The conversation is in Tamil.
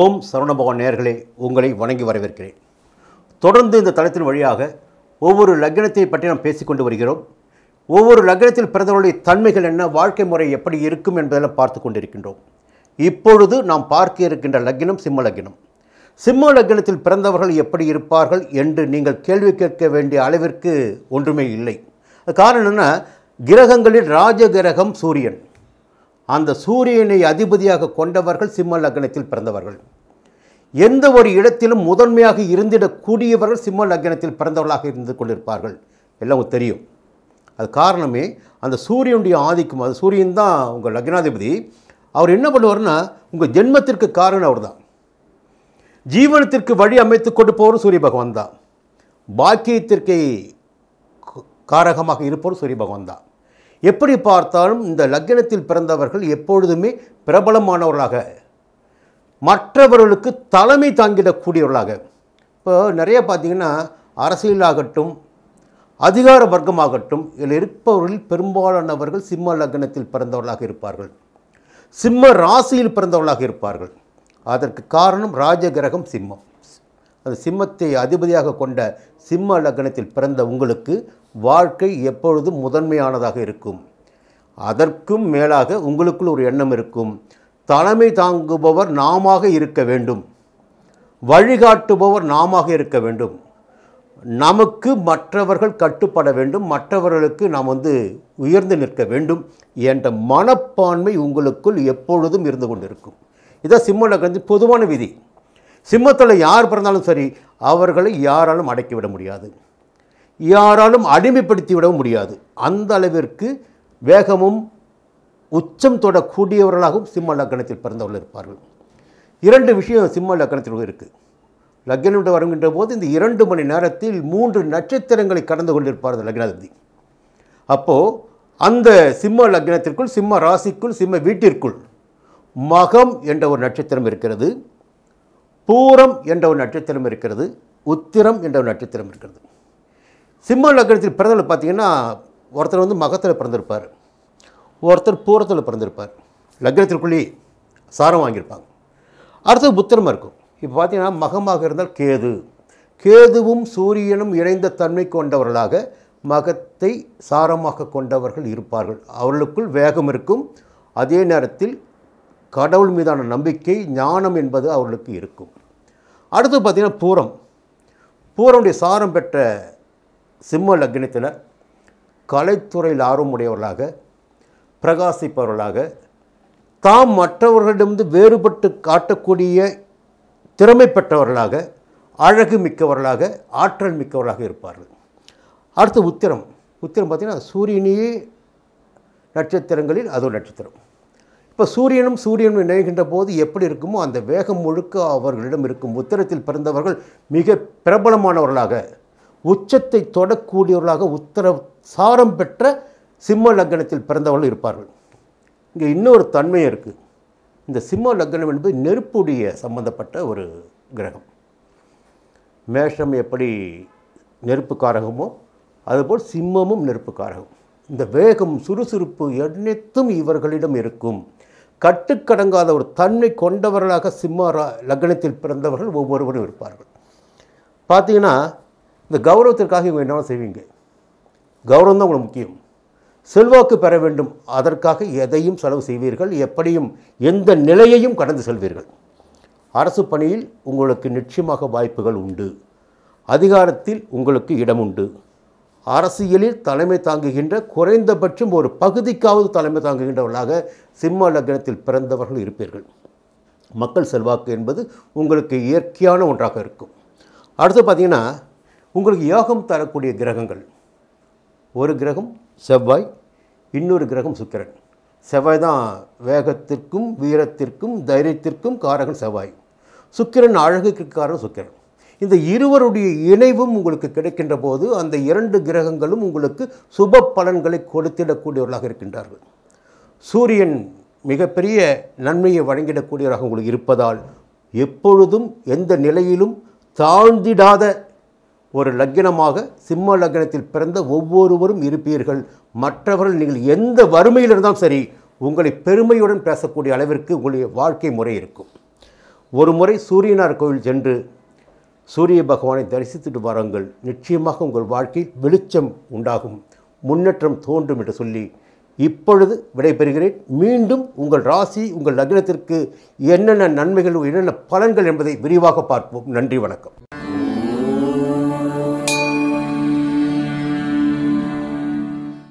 ஓம் சரவணபவன் நேர்களே உங்களை வணங்கி வரவேற்கிறேன் தொடர்ந்து இந்த தளத்தின் வழியாக ஒவ்வொரு லக்னத்தை பற்றி நாம் பேசிக்கொண்டு வருகிறோம் ஒவ்வொரு லக்னத்தில் பிறந்தவருடைய தன்மைகள் என்ன வாழ்க்கை முறை எப்படி இருக்கும் என்பதெல்லாம் பார்த்து கொண்டிருக்கின்றோம் இப்பொழுது நாம் பார்க்க இருக்கின்ற லக்னம் சிம்ம லக்னம் சிம்ம லக்னத்தில் பிறந்தவர்கள் எப்படி இருப்பார்கள் என்று நீங்கள் கேள்வி கேட்க வேண்டிய அளவிற்கு ஒன்றுமே இல்லை காரணம் என்ன கிரகங்களில் ராஜகிரகம் சூரியன் அந்த சூரியனை அதிபதியாக கொண்டவர்கள் சிம்ம லக்னத்தில் பிறந்தவர்கள் எந்த ஒரு இடத்திலும் முதன்மையாக இருந்திடக்கூடியவர்கள் சிம்ம லக்னத்தில் பிறந்தவர்களாக இருந்து கொண்டிருப்பார்கள் எல்லாம் தெரியும் அது காரணமே அந்த சூரியனுடைய ஆதிக்கம் அது சூரியன் தான் உங்கள் லக்னாதிபதி அவர் என்ன பண்ணுவார்னா உங்கள் ஜென்மத்திற்கு காரணம் அவர் தான் ஜீவனத்திற்கு வழி அமைத்து கொண்டு போகிற சூரிய பகவான் தான் பாக்கியத்திற்கு காரகமாக இருப்பவர் சூரிய பகவான் தான் எப்படி பார்த்தாலும் இந்த லக்கணத்தில் பிறந்தவர்கள் எப்பொழுதுமே பிரபலமானவர்களாக மற்றவர்களுக்கு தலைமை தாங்கிடக்கூடியவர்களாக இப்போ நிறைய பார்த்திங்கன்னா அரசியலாகட்டும் அதிகார வர்க்கமாகட்டும் இதில் இருப்பவர்களில் பெரும்பாலானவர்கள் சிம்ம லக்னத்தில் பிறந்தவர்களாக இருப்பார்கள் சிம்ம ராசியில் பிறந்தவர்களாக இருப்பார்கள் அதற்கு காரணம் ராஜகிரகம் சிம்மம் அந்த சிம்மத்தை அதிபதியாக கொண்ட சிம்ம லக்னத்தில் பிறந்த உங்களுக்கு வாழ்க்கை எப்பொழுதும் முதன்மையானதாக இருக்கும் அதற்கும் மேலாக உங்களுக்குள் ஒரு எண்ணம் இருக்கும் தலைமை தாங்குபவர் நாம இருக்க வேண்டும் வழிகாட்டுபவர் நாம இருக்க வேண்டும் நமக்கு மற்றவர்கள் கட்டுப்பட வேண்டும் மற்றவர்களுக்கு நாம் வந்து உயர்ந்து நிற்க வேண்டும் என்ற மனப்பான்மை உங்களுக்குள் எப்பொழுதும் இருந்து கொண்டிருக்கும் இதான் சிம்மலக்னத்தின் பொதுவான விதி சிம்மத்தில் யார் பிறந்தாலும் சரி அவர்களை யாராலும் அடக்கிவிட முடியாது யாராலும் அடிமைப்படுத்தி விடவும் முடியாது அந்த அளவிற்கு வேகமும் உச்சம் தொடக்கூடியவர்களாகவும் சிம்ம லக்கணத்தில் பிறந்தவர்கள் இருப்பார்கள் இரண்டு விஷயம் சிம்ம லக்கணத்தில் இருக்குது லக்னோடு வருகின்ற போது இந்த இரண்டு மணி நேரத்தில் மூன்று நட்சத்திரங்களை கடந்து கொண்டிருப்பார்கள் லக்னாதிபதி அப்போது அந்த சிம்ம லக்னத்திற்குள் சிம்ம ராசிக்குள் சிம்ம வீட்டிற்குள் மகம் என்ற ஒரு நட்சத்திரம் இருக்கிறது பூரம் என்ற ஒரு நட்சத்திரம் இருக்கிறது உத்திரம் என்ற ஒரு நட்சத்திரம் இருக்கிறது சிம்ம லக்னத்தில் பிறந்தவர்கள் பார்த்திங்கன்னா ஒருத்தர் வந்து மகத்தில் பிறந்திருப்பார் ஒருத்தர் பூரத்தில் பிறந்திருப்பார் லக்கணத்திற்குள்ளேயே சாரம் வாங்கியிருப்பாங்க அடுத்தது புத்திரமாக இருக்கும் இப்போ பார்த்திங்கன்னா மகமாக இருந்தால் கேது கேதுவும் சூரியனும் இணைந்த தன்மை கொண்டவர்களாக மகத்தை சாரமாக கொண்டவர்கள் இருப்பார்கள் அவர்களுக்குள் வேகம் இருக்கும் அதே நேரத்தில் கடவுள் மீதான நம்பிக்கை ஞானம் என்பது அவர்களுக்கு இருக்கும் அடுத்து பார்த்திங்கன்னா பூரம் பூரனுடைய சாரம் பெற்ற சிம்ம லக்னத்தில் கலைத்துறையில் ஆர்வம் உடையவர்களாக பிரகாசிப்பவர்களாக தாம் மற்றவர்களிடமிருந்து வேறுபட்டு காட்டக்கூடிய திறமை பெற்றவர்களாக அழகு மிக்கவர்களாக ஆற்றல் மிக்கவர்களாக இருப்பார்கள் அடுத்து உத்திரம் உத்திரம் பார்த்திங்கன்னா சூரியனையே நட்சத்திரங்களில் அது ஒரு நட்சத்திரம் இப்போ சூரியனும் சூரியனும் இணைகின்ற போது எப்படி இருக்குமோ அந்த வேகம் முழுக்க அவர்களிடம் இருக்கும் உத்தரத்தில் பிறந்தவர்கள் மிக பிரபலமானவர்களாக உச்சத்தை தொடக்கூடியவர்களாக உத்தர சாரம் பெற்ற சிம்ம லக்னத்தில் பிறந்தவர்கள் இருப்பார்கள் இங்கே இன்னொரு தன்மையும் இருக்குது இந்த சிம்ம லக்னம் என்பது நெருப்புடைய சம்பந்தப்பட்ட ஒரு கிரகம் மேஷம் எப்படி நெருப்புக்காரகமோ அதுபோல் சிம்மமும் நெருப்புக்காரகம் இந்த வேகம் சுறுசுறுப்பு அனைத்தும் இவர்களிடம் இருக்கும் கட்டுக்கடங்காத ஒரு தன்மை கொண்டவர்களாக சிம்ம லக்னத்தில் பிறந்தவர்கள் ஒவ்வொருவரும் இருப்பார்கள் பார்த்தீங்கன்னா இந்த கௌரவத்திற்காக இவங்க என்ன செய்வீங்க கௌரவம் தான் உங்களுக்கு முக்கியம் செல்வாக்கு பெற வேண்டும் அதற்காக எதையும் செலவு செய்வீர்கள் எப்படியும் எந்த நிலையையும் கடந்து செல்வீர்கள் அரசு பணியில் உங்களுக்கு நிச்சயமாக வாய்ப்புகள் உண்டு அதிகாரத்தில் உங்களுக்கு இடம் உண்டு அரசியலில் தலைமை தாங்குகின்ற குறைந்தபட்சம் ஒரு பகுதிக்காவது தலைமை தாங்குகின்றவர்களாக சிம்ம லக்னத்தில் பிறந்தவர்கள் இருப்பீர்கள் மக்கள் செல்வாக்கு என்பது உங்களுக்கு இயற்கையான ஒன்றாக இருக்கும் அடுத்து பார்த்திங்கன்னா உங்களுக்கு யோகம் தரக்கூடிய கிரகங்கள் ஒரு கிரகம் செவ்வாய் இன்னொரு கிரகம் சுக்கிரன் செவ்வாய் தான் வேகத்திற்கும் வீரத்திற்கும் தைரியத்திற்கும் காரகன் செவ்வாய் சுக்கிரன் அழகுக்கு காரணம் சுக்கிரன் இந்த இருவருடைய இணைவும் உங்களுக்கு கிடைக்கின்ற போது அந்த இரண்டு கிரகங்களும் உங்களுக்கு சுப பலன்களை கொடுத்திடக்கூடியவர்களாக இருக்கின்றார்கள் சூரியன் மிகப்பெரிய நன்மையை வழங்கிடக்கூடியவராக உங்களுக்கு இருப்பதால் எப்பொழுதும் எந்த நிலையிலும் தாழ்ந்திடாத ஒரு லக்னமாக சிம்ம லக்னத்தில் பிறந்த ஒவ்வொருவரும் இருப்பீர்கள் மற்றவர்கள் நீங்கள் எந்த வறுமையில் இருந்தாலும் சரி உங்களை பெருமையுடன் பேசக்கூடிய அளவிற்கு உங்களுடைய வாழ்க்கை முறை இருக்கும் ஒரு முறை சூரியனார் கோவில் சென்று சூரிய பகவானை தரிசித்துட்டு வாருங்கள் நிச்சயமாக உங்கள் வாழ்க்கையில் வெளிச்சம் உண்டாகும் முன்னேற்றம் தோன்றும் என்று சொல்லி இப்பொழுது விடைபெறுகிறேன் மீண்டும் உங்கள் ராசி உங்கள் லக்னத்திற்கு என்னென்ன நன்மைகள் என்னென்ன பலன்கள் என்பதை விரிவாக பார்ப்போம் நன்றி வணக்கம்